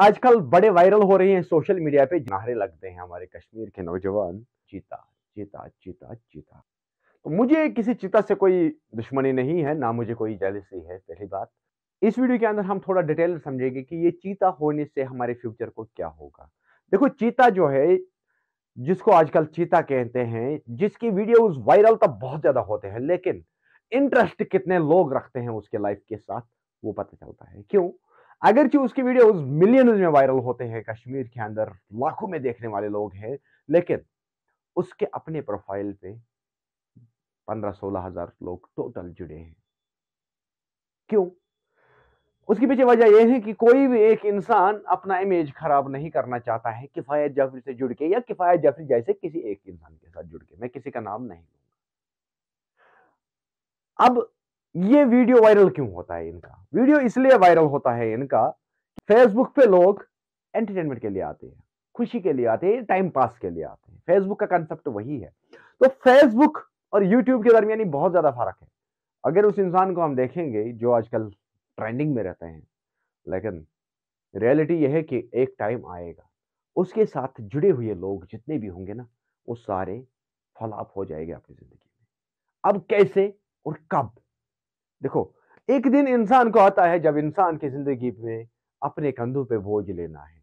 आजकल बड़े वायरल हो रहे हैं सोशल मीडिया पे नारे लगते हैं हमारे कश्मीर के नौजवान चीता चीता चीता चीता तो मुझे किसी चीता से कोई दुश्मनी नहीं है ना मुझे कोई जेलसी है पहली बात इस वीडियो के अंदर हम थोड़ा डिटेल समझेंगे कि ये चीता होने से हमारे फ्यूचर को क्या होगा देखो चीता जो है जिसको आजकल चीता कहते हैं जिसकी वीडियो वायरल तो बहुत ज़्यादा होते हैं लेकिन इंटरेस्ट कितने लोग रखते हैं उसके लाइफ के साथ वो पता चलता है क्यों अगर कि उसकी उस मिलियन में वायरल होते हैं कश्मीर के अंदर लाखों में देखने वाले लोग हैं लेकिन उसके अपने प्रोफाइल पे पंद्रह सोलह हजार लोग टोटल जुड़े हैं क्यों उसके पीछे वजह यह है कि कोई भी एक इंसान अपना इमेज खराब नहीं करना चाहता है किफायत जफरी से जुड़ के या किफायत जफरी जैसे किसी एक इंसान के साथ जुड़ के मैं किसी का नाम नहीं लूंगा अब ये वीडियो वायरल क्यों होता है इनका वीडियो इसलिए वायरल होता है इनका फेसबुक पे लोग एंटरटेनमेंट के लिए आते हैं खुशी के लिए आते हैं टाइम पास के लिए आते हैं फेसबुक का कंसेप्ट वही है तो फेसबुक और यूट्यूब के दरमियान बहुत ज़्यादा फर्क है अगर उस इंसान को हम देखेंगे जो आजकल ट्रेंडिंग में रहते हैं लेकिन रियलिटी यह है कि एक टाइम आएगा उसके साथ जुड़े हुए लोग जितने भी होंगे ना वो सारे फलाप हो जाएंगे आपकी ज़िंदगी में अब कैसे और कब देखो एक दिन इंसान को आता है जब इंसान की जिंदगी में अपने कंधों पे बोझ लेना है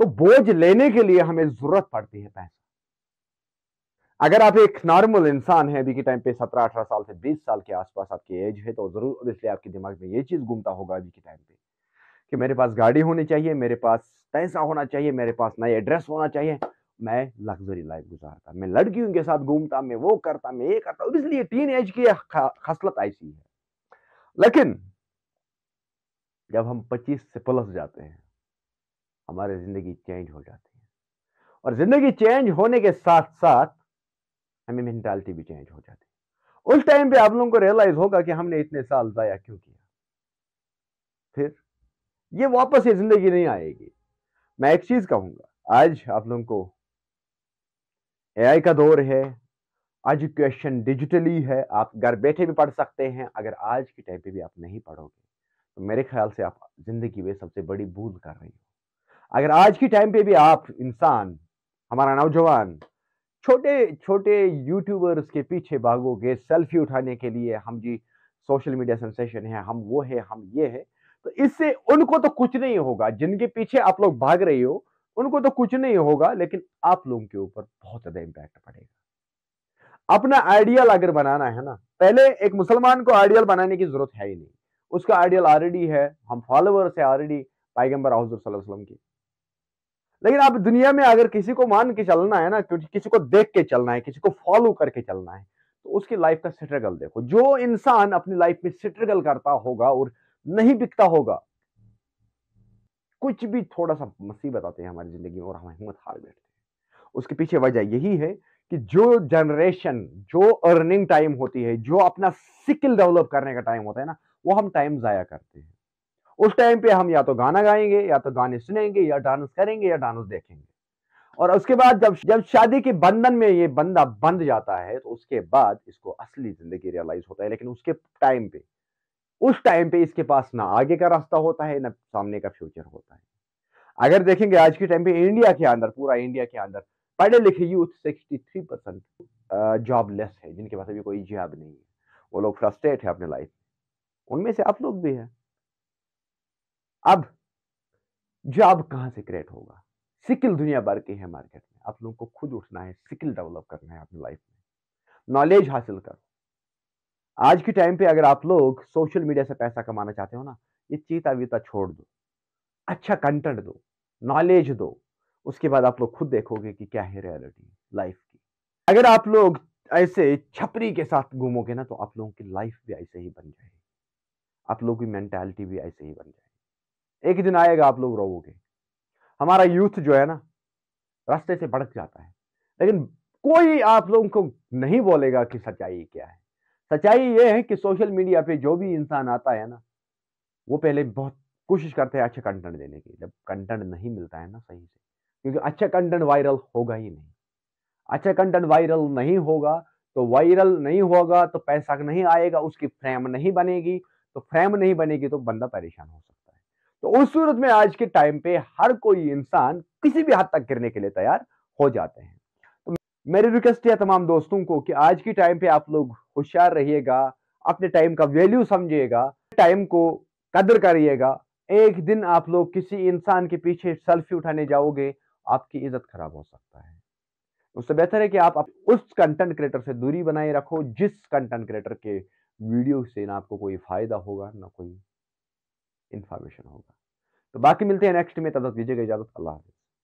तो बोझ लेने के लिए हमें जरूरत पड़ती है पैसा अगर आप एक नॉर्मल इंसान है अभी के टाइम पे सत्रह अठारह साल से बीस साल के आसपास आपकी एज है तो जरूर इसलिए आपके दिमाग में ये चीज घूमता होगा अभी के टाइम पे कि मेरे पास गाड़ी होनी चाहिए मेरे पास पैसा होना चाहिए मेरे पास नया एड्रेस होना चाहिए मैं लग्जरी लाइफ गुजारता मैं लड़कियों के साथ घूमता मैं वो करता मैं ये करता इसलिए टीन एज की खसलत ऐसी है लेकिन जब हम 25 से प्लस जाते हैं हमारी ज़िंदगी चेंज हो जाती है और ज़िंदगी चेंज होने के साथ साथ हमें मैंटालिटी भी चेंज हो जाती है उस टाइम पे आप लोगों को रियलाइज़ होगा कि हमने इतने साल ज़ाया क्यों किया फिर ये वापस ये ज़िंदगी नहीं आएगी मैं एक चीज़ कहूंगा आज आप लोगों को एआई का दौर है एजुकेशन डिजिटली है आप घर बैठे भी पढ़ सकते हैं अगर आज के टाइम पे भी आप नहीं पढ़ोगे तो मेरे ख्याल से आप ज़िंदगी में सबसे बड़ी भूल कर रही हो अगर आज के टाइम पे भी आप इंसान हमारा नौजवान छोटे छोटे यूट्यूबर्स के पीछे भागोगे सेल्फी उठाने के लिए हम जी सोशल मीडिया सेंसेशन है हम वो है हम ये है तो इससे उनको तो कुछ नहीं होगा जिनके पीछे आप लोग भाग रहे हो उनको तो कुछ नहीं होगा लेकिन आप लोगों के ऊपर बहुत ज्यादा इम्पैक्ट पड़ेगा अपना आइडियल अगर बनाना है ना पहले एक मुसलमान को आइडियल बनाने की जरूरत है ही नहीं उसका आइडियल ऑलरेडी है हम फॉलोअर्स है ऑलरेडी पैगम्बर वसल्लम की लेकिन आप दुनिया में अगर किसी को मान के चलना है ना क्योंकि किसी को देख के चलना है किसी को फॉलो करके चलना है तो उसकी लाइफ का स्ट्रगल देखो जो इंसान अपनी लाइफ में स्ट्रगल करता होगा और नहीं बिकता होगा कुछ भी थोड़ा सा मुसीबत आते हैं हमारी ज़िंदगी में और हम हिम्मत हार बैठते हैं उसके पीछे वजह यही है कि जो जनरेशन जो अर्निंग टाइम होती है जो अपना स्किल डेवलप करने का टाइम होता है ना वो हम टाइम ज़ाया करते हैं उस टाइम पे हम या तो गाना गाएंगे या तो गाने सुनेंगे या डांस करेंगे या डांस देखेंगे और उसके बाद जब जब शादी के बंधन में ये बंदा बंध जाता है तो उसके बाद इसको असली जिंदगी रियलाइज होता है लेकिन उसके टाइम पे उस टाइम पे इसके पास ना आगे का रास्ता होता है ना सामने का फ्यूचर होता है अगर देखेंगे आज के टाइम पे इंडिया के अंदर पूरा इंडिया के अंदर पढ़े लिखे यूथ थ्री परसेंट जॉबलेस है जिनके पास अभी कोई जॉब नहीं है वो लोग फ्रस्ट्रेट है अपने लाइफ में उनमें से आप लोग भी हैं अब जॉब कहाँ से क्रिएट होगा स्किल दुनिया भर की है मार्केट में आप लोगों को खुद उठना है स्किल डेवलप करना है अपनी लाइफ में नॉलेज हासिल करो आज के टाइम पे अगर आप लोग सोशल मीडिया से पैसा कमाना चाहते हो ना ये चीता वीता छोड़ दो अच्छा कंटेंट दो नॉलेज दो उसके बाद आप लोग खुद देखोगे कि क्या है रियलिटी लाइफ की अगर आप लोग ऐसे छपरी के साथ घूमोगे ना तो आप लोगों की लाइफ भी ऐसे ही बन जाएगी आप लोगों की मैंटेलिटी भी ऐसे ही बन जाएगी एक दिन आएगा आप लोग रोवोगे हमारा यूथ जो है ना रास्ते से भड़क जाता है लेकिन कोई आप लोगों को नहीं बोलेगा कि सच्चाई क्या है सच्चाई ये है कि सोशल मीडिया पे जो भी इंसान आता है ना वो पहले बहुत कोशिश करते हैं अच्छा कंटेंट देने की जब कंटेंट नहीं मिलता है ना सही से क्योंकि अच्छा कंटेंट वायरल होगा ही नहीं अच्छा कंटेंट वायरल नहीं होगा तो वायरल नहीं होगा तो पैसा नहीं आएगा उसकी फ्रेम नहीं बनेगी तो फ्रेम नहीं बनेगी तो बंदा परेशान हो सकता है तो उस सूरत में आज के टाइम पे हर कोई इंसान किसी भी हद तक गिरने के लिए तैयार हो जाते हैं तो मेरी रिक्वेस्ट है तमाम दोस्तों को कि आज के टाइम पे आप लोग होशियार रहिएगा अपने टाइम का वैल्यू समझिएगा टाइम को कदर करिएगा एक दिन आप लोग किसी इंसान के पीछे सेल्फी उठाने जाओगे आपकी इज्जत खराब हो सकता है उससे बेहतर है कि आप उस कंटेंट क्रिएटर से दूरी बनाए रखो जिस कंटेंट क्रिएटर के वीडियो से ना आपको कोई फायदा होगा ना कोई इंफॉर्मेशन होगा तो बाकी मिलते हैं नेक्स्ट में तब तक दीजिएगा इजाजत अल्लाह हाफिज़